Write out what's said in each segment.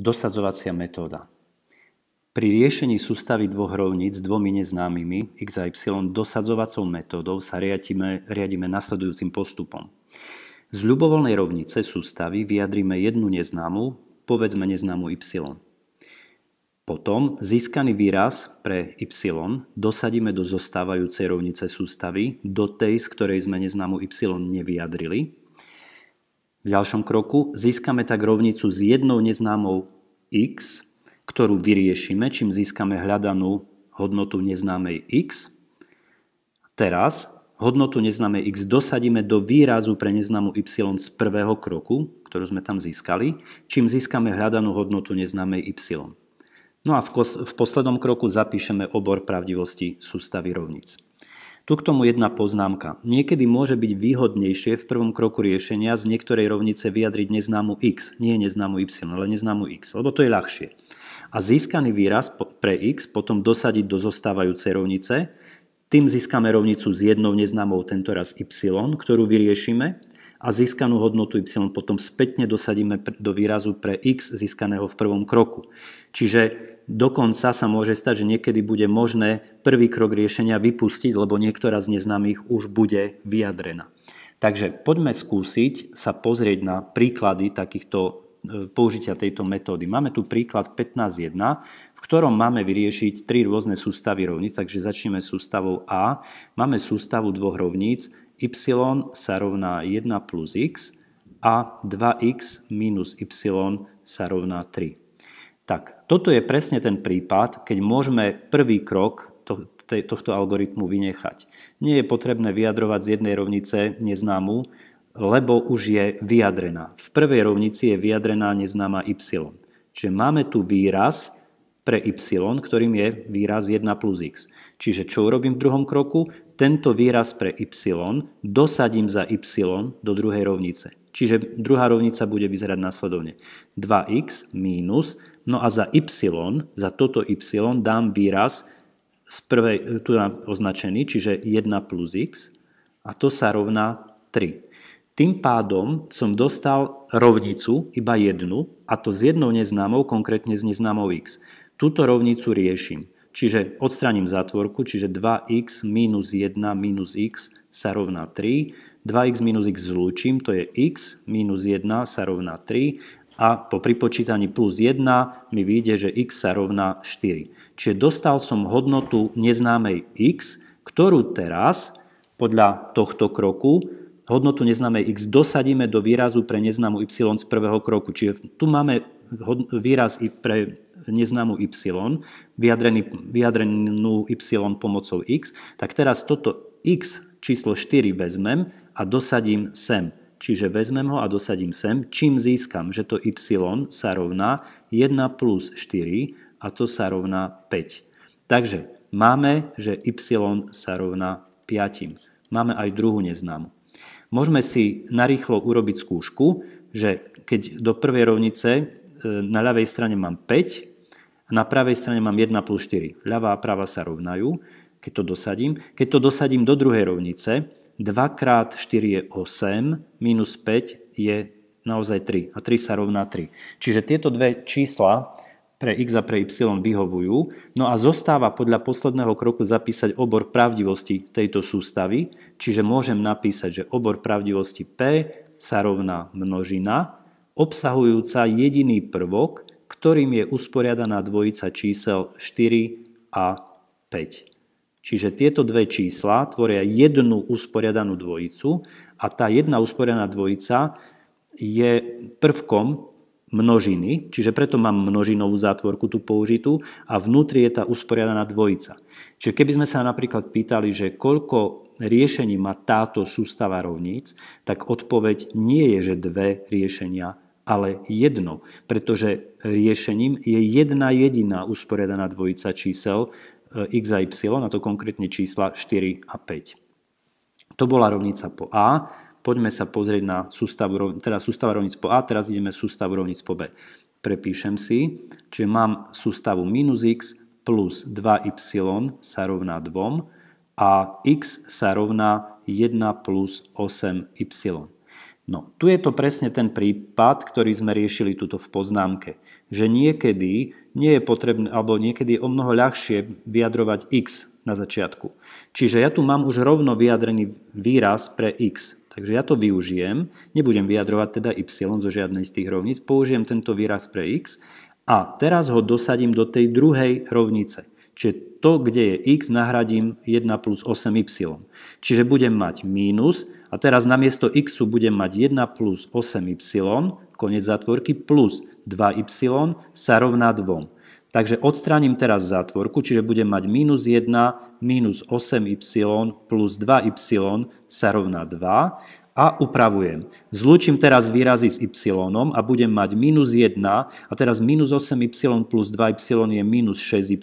Dosadzovacia metóda. Pri riešení sústavy dvoch rovníc s dvomi neznámymi x a y dosadzovacou metódou sa riadíme, riadime nasledujúcim postupom. Z ľubovoľnej rovnice sústavy vyjadríme jednu neznámu, povedzme neznámu y. Potom získaný výraz pre y dosadíme do zostávajúcej rovnice sústavy, do tej, z ktorej sme neznámu y nevyjadrili, v ďalšom kroku získame tak rovnicu s jednou neznámou x, ktorú vyriešime, čím získame hľadanú hodnotu neznámej x. Teraz hodnotu neznámej x dosadíme do výrazu pre neznámu y z prvého kroku, ktorú sme tam získali, čím získame hľadanú hodnotu neznámej y. No a v, v poslednom kroku zapíšeme obor pravdivosti sústavy rovnic. Tu k tomu jedna poznámka. Niekedy môže byť výhodnejšie v prvom kroku riešenia z niektorej rovnice vyjadriť neznámu x, nie neznámu y, ale neznámu x, lebo to je ľahšie. A získaný výraz pre x potom dosadiť do zostávajúcej rovnice, tým získame rovnicu s jednou neznámou, tentoraz y, ktorú vyriešime a získanú hodnotu y potom spätne dosadíme do výrazu pre x získaného v prvom kroku. Čiže Dokonca sa môže stať, že niekedy bude možné prvý krok riešenia vypustiť, lebo niektorá z neznámych už bude vyjadrená. Takže poďme skúsiť sa pozrieť na príklady takýchto e, použitia tejto metódy. Máme tu príklad 15.1, v ktorom máme vyriešiť tri rôzne sústavy rovníc, takže začneme sústavou A. Máme sústavu dvoch rovníc, y sa rovná 1 plus x a 2x minus y sa rovná 3. Tak toto je presne ten prípad, keď môžeme prvý krok tohto algoritmu vynechať. Nie je potrebné vyjadrovať z jednej rovnice neznámu, lebo už je vyjadrená. V prvej rovnici je vyjadrená neznáma y. Čiže máme tu výraz pre y, ktorým je výraz 1 plus x. Čiže čo urobím v druhom kroku? Tento výraz pre y dosadím za y do druhej rovnice. Čiže druhá rovnica bude vyzerať následovne. 2x minus No a za y, za toto y dám výraz z prvej, tu dám označený, čiže 1 plus x a to sa rovná 3. Tým pádom som dostal rovnicu, iba jednu, a to s jednou neznámou, konkrétne s neznámou x. Túto rovnicu riešim. Čiže odstraním zátvorku, čiže 2x minus 1 minus x sa rovná 3. 2x minus x zlúčim, to je x minus 1 sa rovná 3 a po pripočítaní plus 1 mi vyjde, že x sa rovná 4. Čiže dostal som hodnotu neznámej x, ktorú teraz podľa tohto kroku hodnotu neznámej x dosadíme do výrazu pre neznámu y z prvého kroku. Čiže tu máme výraz pre neznámu y, vyjadrený, vyjadrenú y pomocou x, tak teraz toto x číslo 4 vezmem a dosadím sem čiže vezmem ho a dosadím sem, čím získam, že to y sa rovná 1 plus 4 a to sa rovná 5. Takže máme, že y sa rovná 5. Máme aj druhú neznámu. Môžeme si narýchlo urobiť skúšku, že keď do prvej rovnice e, na ľavej strane mám 5 na pravej strane mám 1 plus 4. Ľavá a prava sa rovnajú, keď to dosadím. Keď to dosadím do druhej rovnice, 2 krát 4 je 8, minus 5 je naozaj 3 a 3 sa rovná 3. Čiže tieto dve čísla pre x a pre y vyhovujú, no a zostáva podľa posledného kroku zapísať obor pravdivosti tejto sústavy, čiže môžem napísať, že obor pravdivosti P sa rovná množina, obsahujúca jediný prvok, ktorým je usporiadaná dvojica čísel 4 a 5. Čiže tieto dve čísla tvoria jednu usporiadanú dvojicu a tá jedna usporiadaná dvojica je prvkom množiny, čiže preto mám množinovú zátvorku tu použitú a vnútri je tá usporiadaná dvojica. Čiže keby sme sa napríklad pýtali, že koľko riešení má táto sústava rovníc, tak odpoveď nie je, že dve riešenia ale jedno, pretože riešením je jedna jediná usporiadaná dvojica čísel, E, x a y, a to konkrétne čísla 4 a 5. To bola rovnica po A. Poďme sa pozrieť na sústavu, teda sústava rovnic po A, teraz ideme sústavu rovnic po B. Prepíšem si, čiže mám sústavu minus x plus 2y sa rovná 2 a x sa rovná 1 plus 8y. No, tu je to presne ten prípad, ktorý sme riešili tuto v poznámke, že niekedy nie je potrebné, alebo niekedy je o mnoho ľahšie vyjadrovať x na začiatku. Čiže ja tu mám už rovno vyjadrený výraz pre x, takže ja to využijem, nebudem vyjadrovať teda y zo žiadnej z tých rovníc, použijem tento výraz pre x a teraz ho dosadím do tej druhej rovnice. Čiže to, kde je x, nahradím 1 plus 8y. Čiže budem mať mínus a teraz na miesto x budem mať 1 plus 8y, konec zátvorky, plus 2y sa rovná 2. Takže odstránim teraz zátvorku, čiže budem mať minus 1 minus 8y plus 2y sa rovná 2 a upravujem. Zlúčim teraz výrazy s y a budem mať minus 1 a teraz minus 8y plus 2y je minus 6y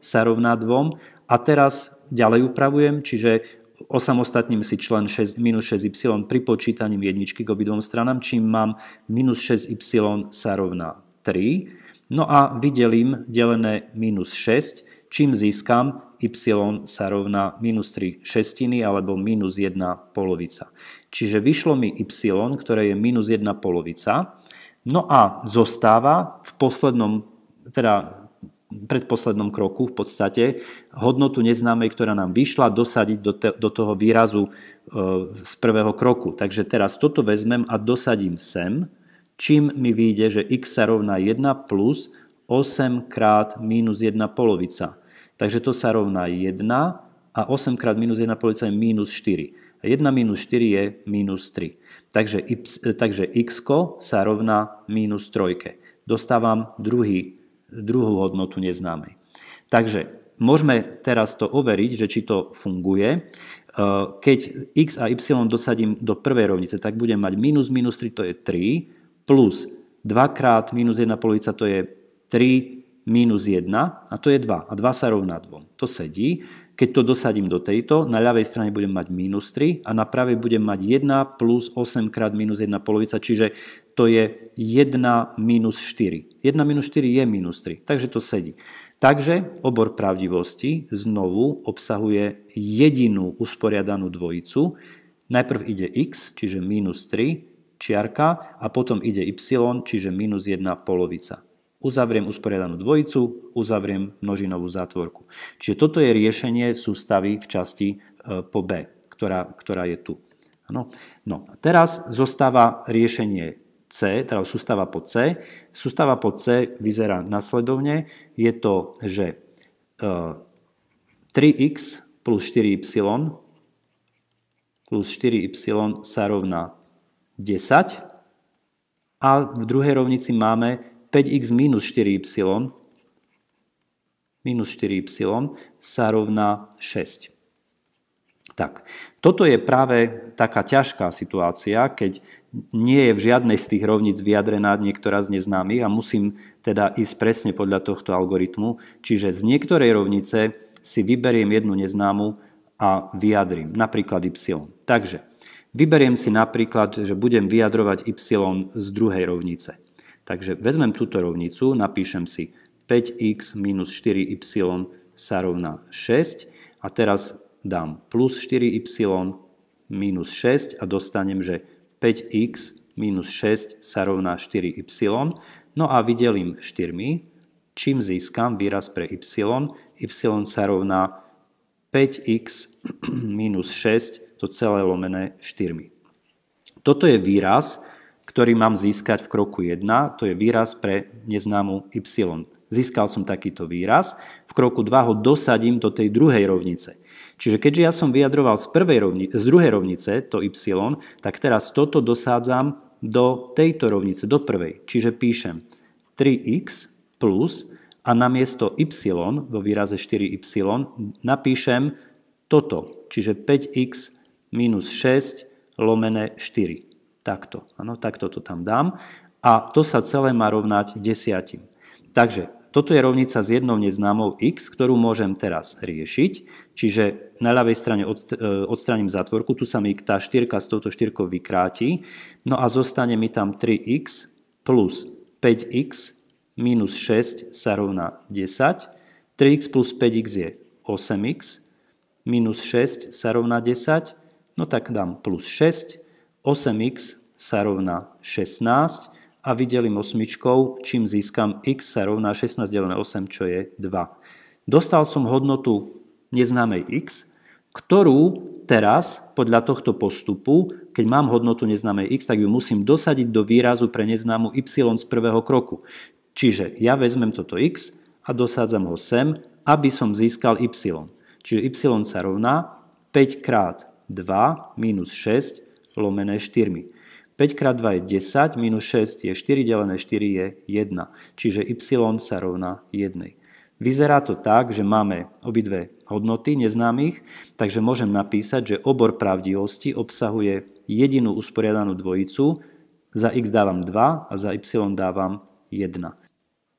sa rovná 2 a teraz ďalej upravujem, čiže osamostatním si člen 6, minus 6y pri počítaní jedničky k obidvom stranám, čím mám minus 6y sa rovná 3. No a vydelím delené minus 6, čím získam y sa rovná minus 3 šestiny alebo minus 1 polovica. Čiže vyšlo mi y, ktoré je minus 1 polovica, no a zostáva v poslednom, teda predposlednom kroku v podstate hodnotu neznámej, ktorá nám vyšla, dosadiť do, te, do toho výrazu e, z prvého kroku. Takže teraz toto vezmem a dosadím sem, čím mi vyjde, že x sa rovná 1 plus 8 krát minus 1 polovica. Takže to sa rovná 1 a 8 krát minus 1 polovica je minus 4. A 1 minus 4 je minus 3. Takže, y, e, takže x sa rovná minus 3. Dostávam druhý druhú hodnotu neznámej. Takže môžeme teraz to overiť, že či to funguje. E, keď x a y dosadím do prvej rovnice, tak budem mať minus minus 3, to je 3, plus 2 krát minus 1 polovica, to je 3 minus 1 a to je 2. A 2 sa rovná 2. To sedí. Keď to dosadím do tejto, na ľavej strane budem mať minus 3 a na pravej budem mať 1 plus 8 krát minus 1 polovica, čiže to je 1 minus 4. 1 minus 4 je minus 3, takže to sedí. Takže obor pravdivosti znovu obsahuje jedinú usporiadanú dvojicu. Najprv ide x, čiže minus 3, čiarka, a potom ide y, čiže minus 1 polovica uzavriem usporiadanú dvojicu, uzavriem množinovú zátvorku. Čiže toto je riešenie sústavy v časti e, po B, ktorá, ktorá je tu. No. teraz zostáva riešenie C, teda sústava po C. Sústava po C vyzerá nasledovne. Je to, že 3x e, plus 4y plus 4y sa rovná 10 a v druhej rovnici máme 5x minus 4y minus 4y sa rovná 6. Tak, toto je práve taká ťažká situácia, keď nie je v žiadnej z tých rovníc vyjadrená niektorá z neznámych a musím teda ísť presne podľa tohto algoritmu. Čiže z niektorej rovnice si vyberiem jednu neznámu a vyjadrím, napríklad y. Takže vyberiem si napríklad, že budem vyjadrovať y z druhej rovnice. Takže vezmem túto rovnicu, napíšem si 5x minus 4y sa rovná 6 a teraz dám plus 4y minus 6 a dostanem, že 5x minus 6 sa rovná 4y, no a vydelím 4, čím získam výraz pre y, y sa rovná 5x minus 6, to celé lomené 4. Toto je výraz, ktorý mám získať v kroku 1, to je výraz pre neznámu y. Získal som takýto výraz. V kroku 2 ho dosadím do tej druhej rovnice. Čiže keďže ja som vyjadroval z, prvej rovni- z druhej rovnice to y, tak teraz toto dosádzam do tejto rovnice, do prvej. Čiže píšem 3x plus a namiesto y vo výraze 4y napíšem toto, čiže 5x minus 6 lomené 4. Takto, ano, takto to tam dám. A to sa celé má rovnať desiatim. Takže toto je rovnica s jednou neznámou x, ktorú môžem teraz riešiť. Čiže na ľavej strane e, odstraním zatvorku, tu sa mi tá 4 s touto 4 vykráti. No a zostane mi tam 3x plus 5x minus 6 sa rovná 10. 3x plus 5x je 8x, minus 6 sa rovná 10, no tak dám plus 6, 8x sa rovná 16, a vydelím osmičkou, čím získam x sa rovná 16 delené 8, čo je 2. Dostal som hodnotu neznámej x, ktorú teraz podľa tohto postupu, keď mám hodnotu neznámej x, tak ju musím dosadiť do výrazu pre neznámu y z prvého kroku. Čiže ja vezmem toto x a dosádzam ho sem, aby som získal y. Čiže y sa rovná 5 krát 2 minus 6 lomené 4. 5 krát 2 je 10, minus 6 je 4, delené 4 je 1. Čiže y sa rovná 1. Vyzerá to tak, že máme obidve hodnoty neznámych, takže môžem napísať, že obor pravdivosti obsahuje jedinú usporiadanú dvojicu, za x dávam 2 a za y dávam 1.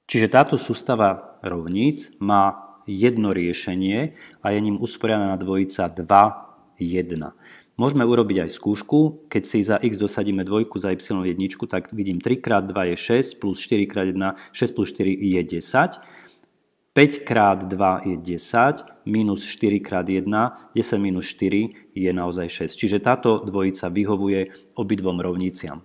Čiže táto sústava rovníc má jedno riešenie a je ním usporiadaná dvojica 2, 1. Môžeme urobiť aj skúšku, keď si za x dosadíme dvojku, za y jedničku, tak vidím 3 x 2 je 6, plus 4 x 1, 6 plus 4 je 10, 5 x 2 je 10, minus 4 x 1, 10 minus 4 je naozaj 6. Čiže táto dvojica vyhovuje obidvom rovniciam.